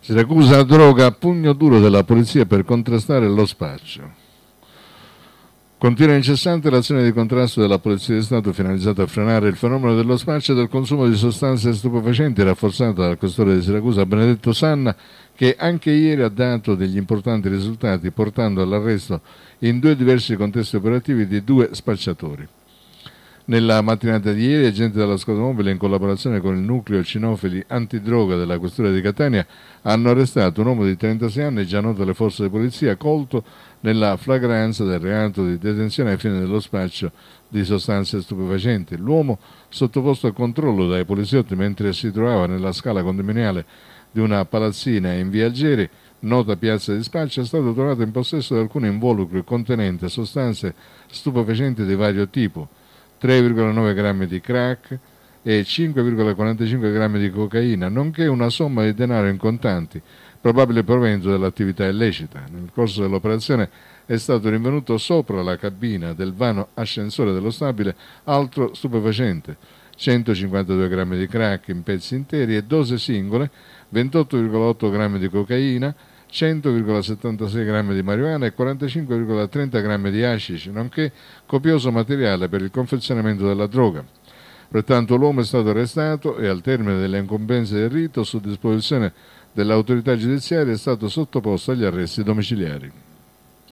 Siracusa droga a pugno duro della polizia per contrastare lo spaccio. Continua incessante l'azione di contrasto della Polizia di Stato finalizzata a frenare il fenomeno dello spaccio e del consumo di sostanze stupefacenti, rafforzata dal questore di Siracusa Benedetto Sanna, che anche ieri ha dato degli importanti risultati, portando all'arresto in due diversi contesti operativi di due spacciatori. Nella mattinata di ieri, agenti della squadra mobile in collaborazione con il nucleo cinofili antidroga della questura di Catania hanno arrestato un uomo di 36 anni già noto alle forze di polizia colto nella flagranza del reato di detenzione ai fine dello spaccio di sostanze stupefacenti. L'uomo sottoposto a controllo dai poliziotti mentre si trovava nella scala condominiale di una palazzina in via Algeri, nota piazza di spaccio, è stato trovato in possesso di alcuni involucri contenenti sostanze stupefacenti di vario tipo 3,9 grammi di crack e 5,45 grammi di cocaina, nonché una somma di denaro in contanti, probabile provento dell'attività illecita. Nel corso dell'operazione è stato rinvenuto sopra la cabina del vano ascensore dello stabile altro stupefacente, 152 grammi di crack in pezzi interi e dose singole, 28,8 grammi di cocaina, 100,76 grammi di marijuana e 45,30 grammi di hashish, nonché copioso materiale per il confezionamento della droga. Pertanto l'uomo è stato arrestato e al termine delle incombenze del rito, su disposizione dell'autorità giudiziaria, è stato sottoposto agli arresti domiciliari.